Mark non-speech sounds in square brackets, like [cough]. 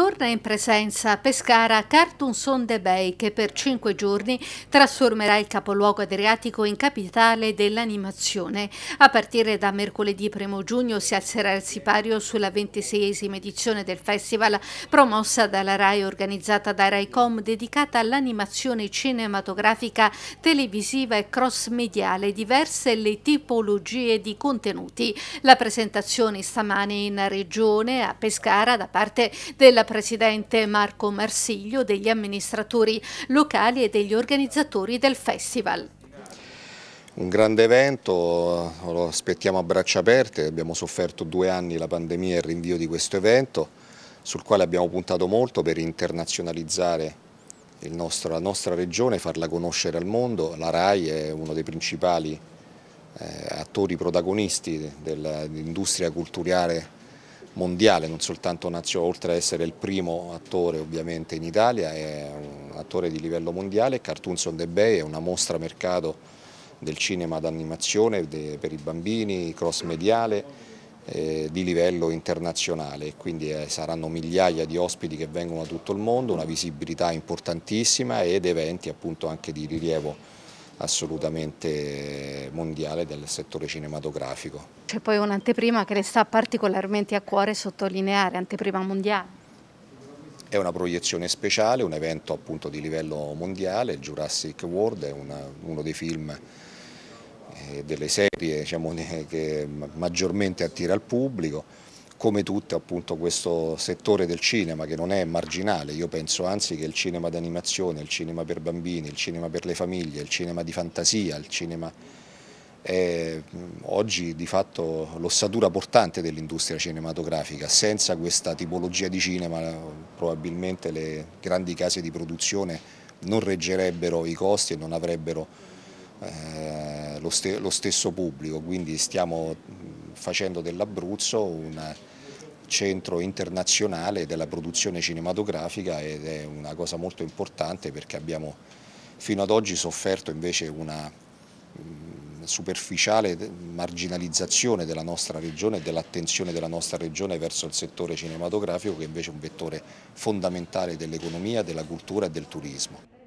Torna in presenza a Pescara Cartoon Sonde Bay che per cinque giorni trasformerà il capoluogo adriatico in capitale dell'animazione. A partire da mercoledì 1 giugno si alzerà il sipario sulla ventiseiesima edizione del festival promossa dalla RAI organizzata da RAICOM dedicata all'animazione cinematografica, televisiva e cross-mediale, diverse le tipologie di contenuti. La presentazione stamane in regione a Pescara da parte della presidente Marco Marsiglio, degli amministratori locali e degli organizzatori del festival. Un grande evento, lo aspettiamo a braccia aperte, abbiamo sofferto due anni la pandemia e il rinvio di questo evento, sul quale abbiamo puntato molto per internazionalizzare nostro, la nostra regione, farla conoscere al mondo. La RAI è uno dei principali eh, attori protagonisti dell'industria culturale mondiale, non soltanto nazionale, oltre ad essere il primo attore ovviamente in Italia, è un attore di livello mondiale, Cartoons on the Bay è una mostra mercato del cinema d'animazione per i bambini, cross mediale eh, di livello internazionale, quindi eh, saranno migliaia di ospiti che vengono da tutto il mondo, una visibilità importantissima ed eventi appunto anche di rilievo assolutamente mondiale del settore cinematografico. C'è poi un'anteprima che le sta particolarmente a cuore sottolineare, anteprima mondiale. È una proiezione speciale, un evento appunto di livello mondiale, Jurassic World è una, uno dei film eh, delle serie diciamo, [laughs] che maggiormente attira il pubblico come tutte appunto questo settore del cinema che non è marginale, io penso anzi che il cinema d'animazione, il cinema per bambini, il cinema per le famiglie, il cinema di fantasia, il cinema è oggi di fatto l'ossatura portante dell'industria cinematografica, senza questa tipologia di cinema probabilmente le grandi case di produzione non reggerebbero i costi e non avrebbero eh, lo, ste lo stesso pubblico, quindi stiamo facendo dell'Abruzzo un centro internazionale della produzione cinematografica ed è una cosa molto importante perché abbiamo fino ad oggi sofferto invece una mm, superficiale marginalizzazione della nostra regione e dell'attenzione della nostra regione verso il settore cinematografico che è invece è un vettore fondamentale dell'economia, della cultura e del turismo.